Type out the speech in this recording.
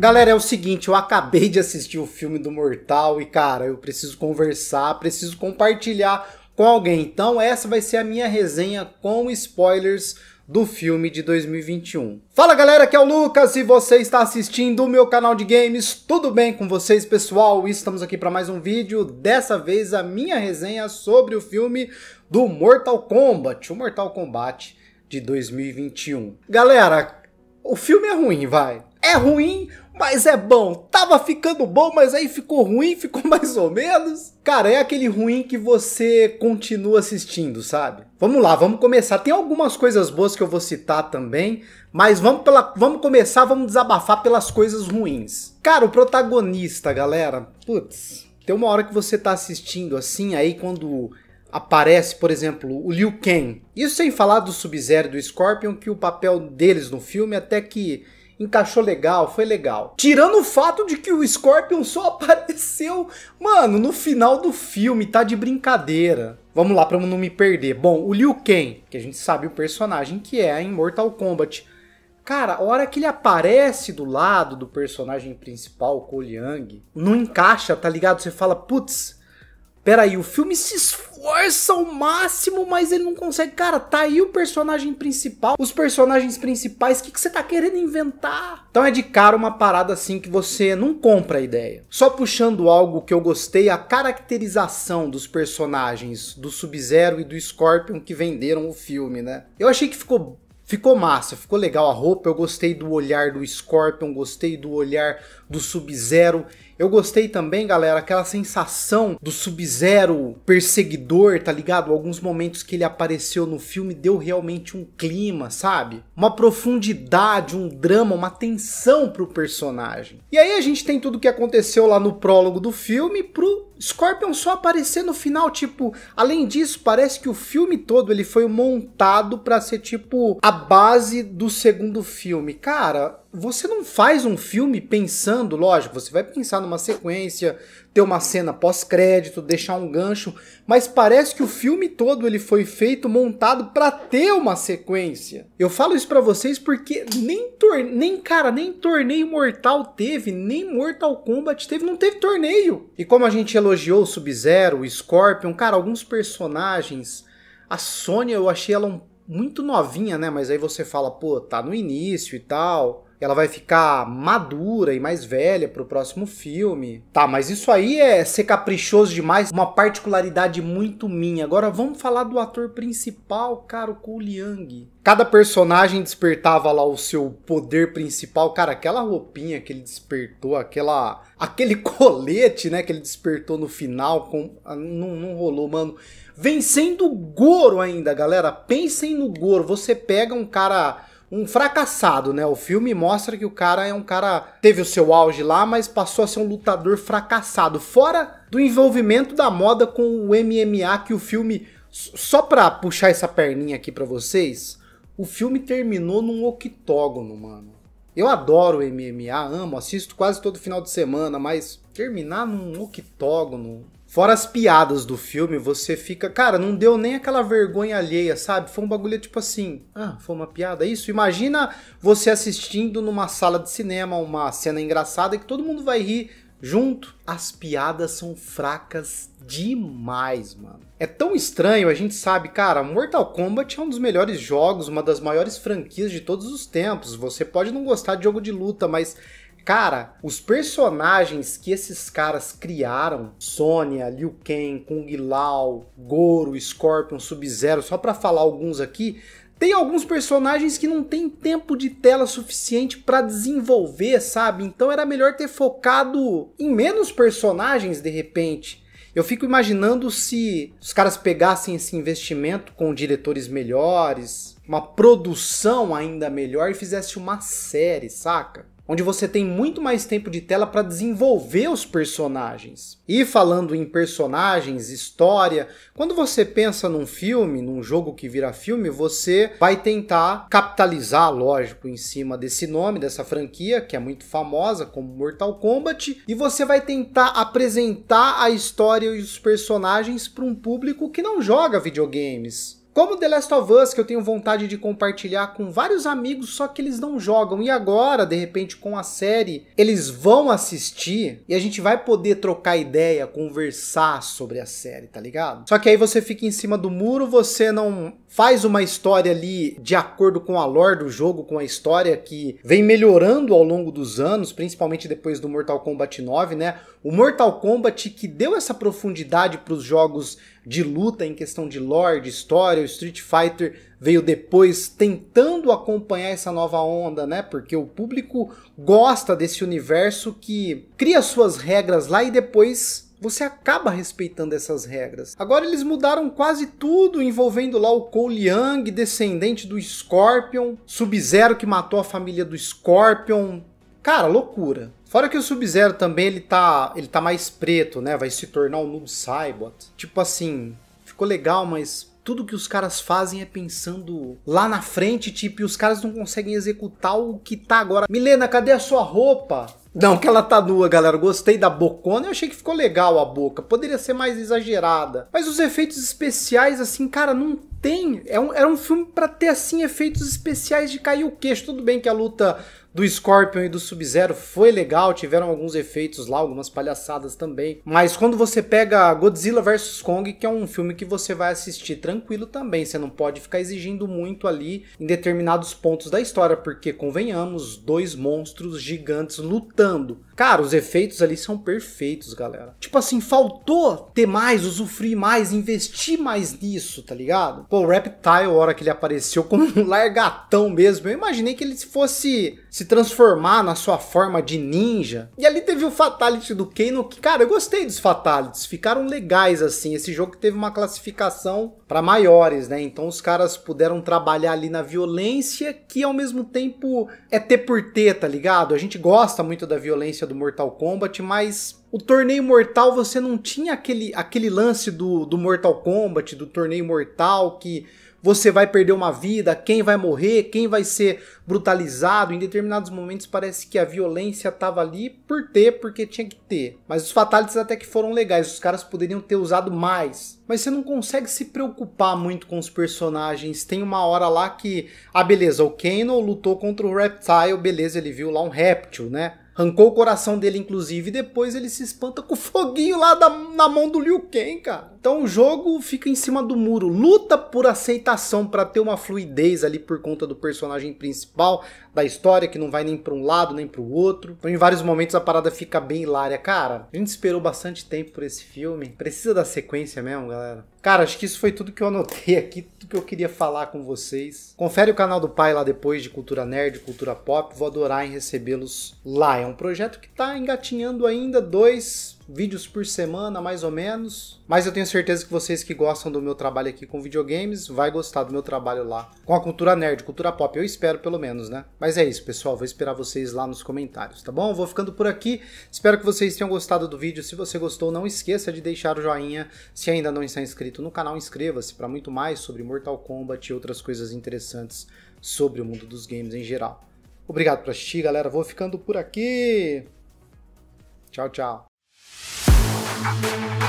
Galera, é o seguinte, eu acabei de assistir o filme do Mortal e, cara, eu preciso conversar, preciso compartilhar com alguém. Então, essa vai ser a minha resenha com spoilers do filme de 2021. Fala galera, aqui é o Lucas e você está assistindo o meu canal de games. Tudo bem com vocês, pessoal? Estamos aqui para mais um vídeo, dessa vez a minha resenha sobre o filme do Mortal Kombat, o Mortal Kombat de 2021. Galera, o filme é ruim, vai. É ruim, mas é bom. Tava ficando bom, mas aí ficou ruim, ficou mais ou menos. Cara, é aquele ruim que você continua assistindo, sabe? Vamos lá, vamos começar. Tem algumas coisas boas que eu vou citar também, mas vamos, pela, vamos começar, vamos desabafar pelas coisas ruins. Cara, o protagonista, galera, putz, tem uma hora que você tá assistindo assim, aí quando aparece, por exemplo, o Liu Kang. Isso sem falar do Sub-Zero e do Scorpion, que o papel deles no filme é até que encaixou legal, foi legal. Tirando o fato de que o Scorpion só apareceu, mano, no final do filme, tá de brincadeira. Vamos lá para não me perder. Bom, o Liu Kang, que a gente sabe o personagem que é em Mortal Kombat. Cara, a hora que ele aparece do lado do personagem principal, o Ko Liang, não encaixa, tá ligado? Você fala, putz, Peraí, o filme se esforça ao máximo, mas ele não consegue. Cara, tá aí o personagem principal, os personagens principais, o que, que você tá querendo inventar? Então é de cara uma parada assim que você não compra a ideia. Só puxando algo que eu gostei, a caracterização dos personagens do Sub-Zero e do Scorpion que venderam o filme, né? Eu achei que ficou Ficou massa, ficou legal a roupa, eu gostei do olhar do Scorpion, gostei do olhar do Sub-Zero. Eu gostei também, galera, aquela sensação do Sub-Zero perseguidor, tá ligado? Alguns momentos que ele apareceu no filme deu realmente um clima, sabe? Uma profundidade, um drama, uma tensão pro personagem. E aí a gente tem tudo o que aconteceu lá no prólogo do filme pro Scorpion só aparecer no final, tipo, além disso, parece que o filme todo ele foi montado para ser tipo a base do segundo filme. Cara, você não faz um filme pensando, lógico, você vai pensar numa sequência, ter uma cena pós-crédito, deixar um gancho, mas parece que o filme todo ele foi feito montado para ter uma sequência. Eu falo isso para vocês porque nem nem cara, nem torneio mortal teve, nem Mortal Kombat teve, não teve torneio. E como a gente elogiou o Sub-Zero, o Scorpion, cara, alguns personagens, a Sônia eu achei ela um, muito novinha, né? Mas aí você fala, pô, tá no início e tal ela vai ficar madura e mais velha pro próximo filme. Tá, mas isso aí é ser caprichoso demais, uma particularidade muito minha. Agora vamos falar do ator principal, cara, o Cole Liang. Cada personagem despertava lá o seu poder principal, cara, aquela roupinha que ele despertou, aquela aquele colete, né, que ele despertou no final com ah, não, não rolou, mano. Vencendo o Goro ainda, galera. Pensem no Goro. Você pega um cara um fracassado, né? O filme mostra que o cara é um cara teve o seu auge lá, mas passou a ser um lutador fracassado, fora do envolvimento da moda com o MMA que o filme só pra puxar essa perninha aqui para vocês, o filme terminou num octógono, mano. Eu adoro MMA, amo, assisto quase todo final de semana, mas terminar num octógono Fora as piadas do filme, você fica. Cara, não deu nem aquela vergonha alheia, sabe? Foi um bagulho tipo assim. Ah, foi uma piada isso? Imagina você assistindo numa sala de cinema uma cena engraçada que todo mundo vai rir junto. As piadas são fracas demais, mano. É tão estranho, a gente sabe, cara, Mortal Kombat é um dos melhores jogos, uma das maiores franquias de todos os tempos. Você pode não gostar de jogo de luta, mas Cara, os personagens que esses caras criaram, Sônia, Liu Kang, Kung Lao, Goro, Scorpion, Sub-Zero, só para falar alguns aqui, tem alguns personagens que não tem tempo de tela suficiente para desenvolver, sabe? Então era melhor ter focado em menos personagens de repente. Eu fico imaginando se os caras pegassem esse investimento com diretores melhores, uma produção ainda melhor e fizesse uma série, saca? onde você tem muito mais tempo de tela para desenvolver os personagens. E falando em personagens, história, quando você pensa num filme, num jogo que vira filme, você vai tentar capitalizar, lógico, em cima desse nome, dessa franquia, que é muito famosa como Mortal Kombat, e você vai tentar apresentar a história e os personagens para um público que não joga videogames. Como The Last of Us, que eu tenho vontade de compartilhar com vários amigos, só que eles não jogam. E agora, de repente, com a série, eles vão assistir e a gente vai poder trocar ideia, conversar sobre a série, tá ligado? Só que aí você fica em cima do muro, você não faz uma história ali de acordo com a lore do jogo, com a história que vem melhorando ao longo dos anos, principalmente depois do Mortal Kombat 9, né? O Mortal Kombat que deu essa profundidade para os jogos de luta em questão de lore, de história, o Street Fighter veio depois tentando acompanhar essa nova onda, né? Porque o público gosta desse universo que cria suas regras lá e depois você acaba respeitando essas regras. Agora eles mudaram quase tudo envolvendo lá o Cole Liang, descendente do Scorpion, Sub-Zero que matou a família do Scorpion. Cara, loucura. Fora que o Sub-Zero também ele tá, ele tá mais preto, né? Vai se tornar o um Noob Saibot. Tipo assim, ficou legal, mas tudo que os caras fazem é pensando lá na frente, tipo, e os caras não conseguem executar o que tá agora. Milena, cadê a sua roupa? Não, que ela tá nua, galera. Gostei da bocona, eu achei que ficou legal a boca. Poderia ser mais exagerada. Mas os efeitos especiais, assim, cara, não tem. É um, era um filme para ter, assim, efeitos especiais de cair o queixo. Tudo bem que a luta do Scorpion e do Sub-Zero foi legal, tiveram alguns efeitos lá, algumas palhaçadas também. Mas quando você pega Godzilla vs Kong, que é um filme que você vai assistir tranquilo também, você não pode ficar exigindo muito ali em determinados pontos da história, porque convenhamos, dois monstros gigantes lutando. Cara, os efeitos ali são perfeitos, galera. Tipo assim, faltou ter mais, usufruir mais, investir mais nisso, tá ligado? Pô, o Reptile, a hora que ele apareceu como um largatão mesmo, eu imaginei que ele fosse se transformar na sua forma de ninja. E ali teve o Fatality do Kano, que, cara, eu gostei dos Fatalities, ficaram legais assim. Esse jogo teve uma classificação para maiores, né? Então os caras puderam trabalhar ali na violência, que ao mesmo tempo é ter por ter, tá ligado? A gente gosta muito da violência do Mortal Kombat, mas o torneio mortal você não tinha aquele, aquele lance do, do Mortal Kombat, do torneio mortal que você vai perder uma vida, quem vai morrer, quem vai ser brutalizado. Em determinados momentos parece que a violência estava ali por ter, porque tinha que ter. Mas os fatalities até que foram legais, os caras poderiam ter usado mais. Mas você não consegue se preocupar muito com os personagens. Tem uma hora lá que, ah, beleza, o Kano lutou contra o Reptile, beleza, ele viu lá um réptil, né? Arrancou o coração dele, inclusive, e depois ele se espanta com o foguinho lá da, na mão do Liu Kang, cara. Então o jogo fica em cima do muro. Luta por aceitação para ter uma fluidez ali por conta do personagem principal, da história que não vai nem para um lado nem para o outro. Então, em vários momentos a parada fica bem hilária, cara. A gente esperou bastante tempo por esse filme. Precisa da sequência mesmo, galera. Cara, acho que isso foi tudo que eu anotei aqui, tudo que eu queria falar com vocês. Confere o canal do pai lá depois de cultura nerd, cultura pop. Vou adorar em recebê-los lá. É um projeto que tá engatinhando ainda dois vídeos por semana, mais ou menos. Mas eu tenho certeza que vocês que gostam do meu trabalho aqui com videogames, vai gostar do meu trabalho lá com a cultura nerd, cultura pop. Eu espero, pelo menos, né? Mas é isso, pessoal. Vou esperar vocês lá nos comentários, tá bom? Vou ficando por aqui. Espero que vocês tenham gostado do vídeo. Se você gostou, não esqueça de deixar o joinha. Se ainda não está inscrito no canal, inscreva-se para muito mais sobre Mortal Kombat e outras coisas interessantes sobre o mundo dos games em geral. Obrigado por assistir, galera. Vou ficando por aqui. Tchau, tchau. thank you